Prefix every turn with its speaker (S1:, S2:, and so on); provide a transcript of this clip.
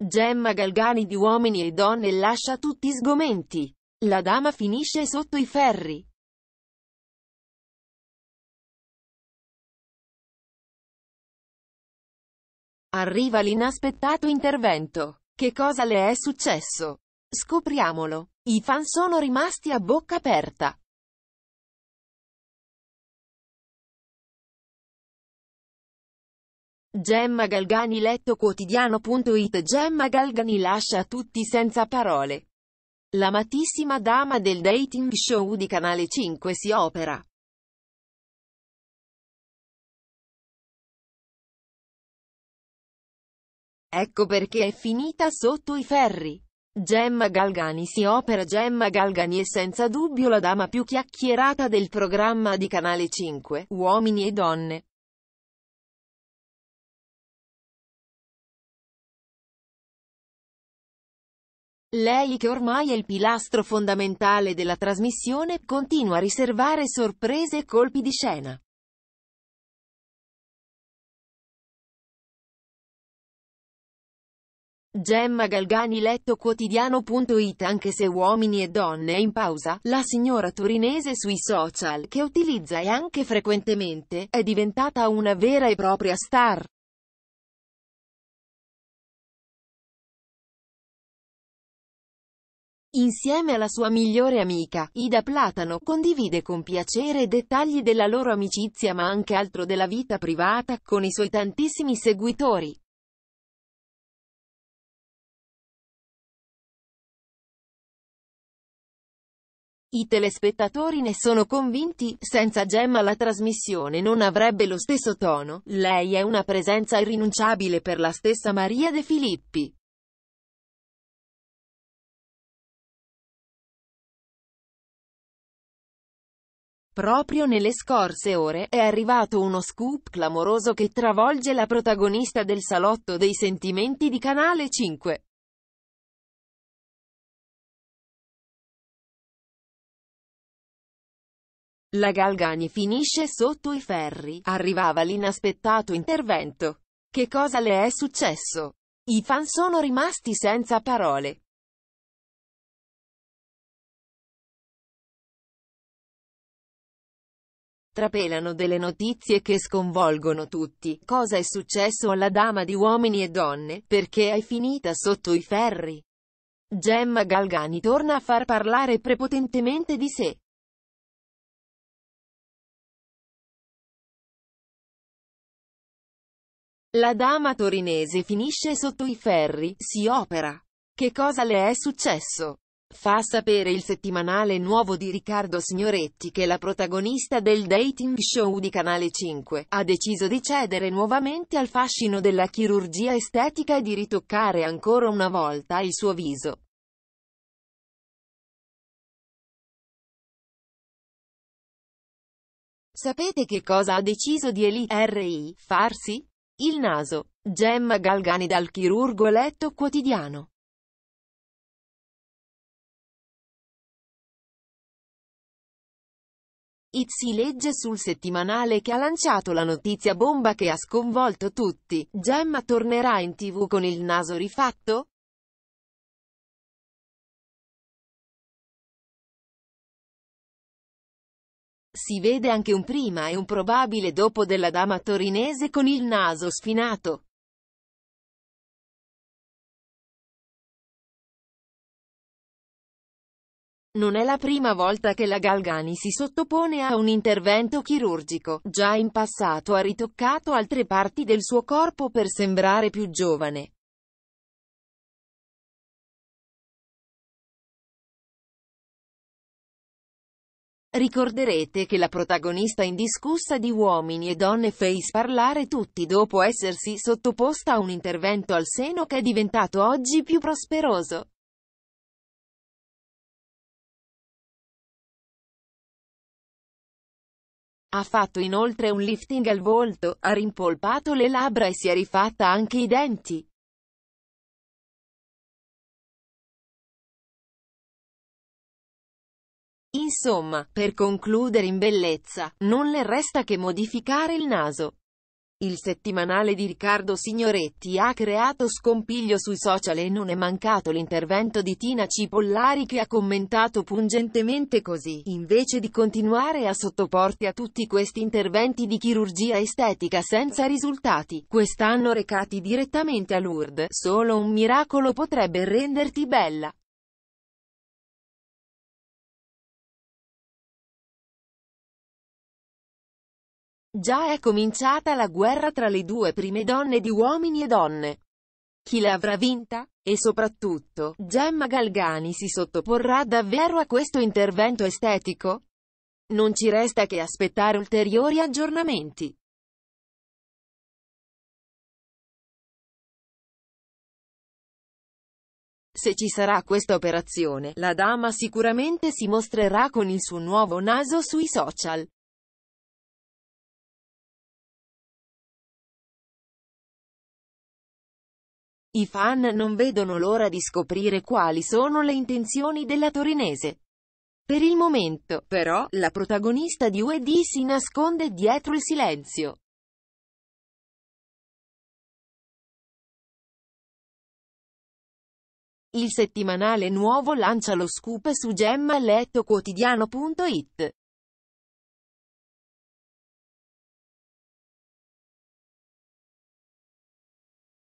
S1: Gemma Galgani di Uomini e Donne lascia tutti sgomenti. La dama finisce sotto i ferri.
S2: Arriva l'inaspettato intervento. Che cosa le è successo? Scopriamolo. I fan sono rimasti a
S1: bocca aperta.
S2: Gemma Galgani letto quotidiano.it Gemma Galgani lascia tutti senza parole. L'amatissima dama del dating show di Canale 5 si opera.
S1: Ecco perché è
S2: finita sotto i ferri. Gemma Galgani si opera Gemma Galgani è senza dubbio la dama più chiacchierata del programma di Canale 5, Uomini e Donne. Lei che ormai è il pilastro fondamentale della trasmissione, continua a riservare sorprese e colpi di scena. Gemma Galgani letto quotidiano.it Anche se uomini e donne è in pausa, la signora torinese sui social, che utilizza e anche frequentemente, è diventata una vera e propria star. Insieme alla sua migliore amica, Ida Platano, condivide con piacere dettagli della loro amicizia ma anche altro della vita privata, con i suoi tantissimi seguitori. I telespettatori ne sono convinti, senza Gemma la trasmissione non avrebbe lo stesso tono, lei è una presenza irrinunciabile per la stessa Maria De Filippi. Proprio nelle scorse ore è arrivato uno scoop clamoroso che travolge la protagonista del salotto dei sentimenti di Canale 5. La Galgani finisce sotto i ferri, arrivava l'inaspettato intervento. Che cosa le è successo? I fan sono rimasti senza parole. trapelano delle notizie che sconvolgono tutti. Cosa è successo alla dama di uomini e donne? Perché è finita sotto i ferri? Gemma Galgani torna a far parlare prepotentemente di sé. La dama torinese finisce sotto i ferri, si opera. Che cosa le è successo? Fa sapere il settimanale nuovo di Riccardo Signoretti che la protagonista del dating show di Canale 5 ha deciso di cedere nuovamente al fascino della chirurgia estetica e di ritoccare ancora una volta il suo viso. Sapete che cosa ha deciso di Eli R.I. farsi? Il naso. Gemma Galgani dal chirurgo letto
S1: quotidiano.
S2: It si legge sul settimanale che ha lanciato la notizia bomba che ha sconvolto tutti. Gemma tornerà in tv con il naso rifatto?
S1: Si vede anche un prima e un probabile dopo della dama torinese con il naso sfinato. Non è la prima
S2: volta che la Galgani si sottopone a un intervento chirurgico, già in passato ha ritoccato altre parti del suo corpo per sembrare più giovane. Ricorderete che la protagonista indiscussa di Uomini e Donne fece parlare tutti dopo essersi sottoposta a un intervento al seno che è diventato oggi più prosperoso.
S1: Ha fatto inoltre un lifting al volto, ha rimpolpato le labbra e si è rifatta anche i denti.
S2: Insomma, per concludere in bellezza, non le resta che modificare il naso. Il settimanale di Riccardo Signoretti ha creato scompiglio sui social e non è mancato l'intervento di Tina Cipollari che ha commentato pungentemente così, invece di continuare a sottoporti a tutti questi interventi di chirurgia estetica senza risultati, quest'anno recati direttamente a Lourdes, solo un miracolo potrebbe renderti bella.
S1: Già è cominciata
S2: la guerra tra le due prime donne di uomini e donne. Chi l'avrà vinta? E soprattutto, Gemma Galgani si sottoporrà davvero a questo intervento estetico? Non ci resta che aspettare ulteriori aggiornamenti. Se ci sarà questa operazione, la dama sicuramente si mostrerà con il suo nuovo naso sui social.
S1: I fan non
S2: vedono l'ora di scoprire quali sono le intenzioni della torinese. Per il momento, però, la protagonista di UED si nasconde dietro il silenzio.
S1: Il settimanale nuovo lancia lo scoop su gemmalettoquotidiano.it.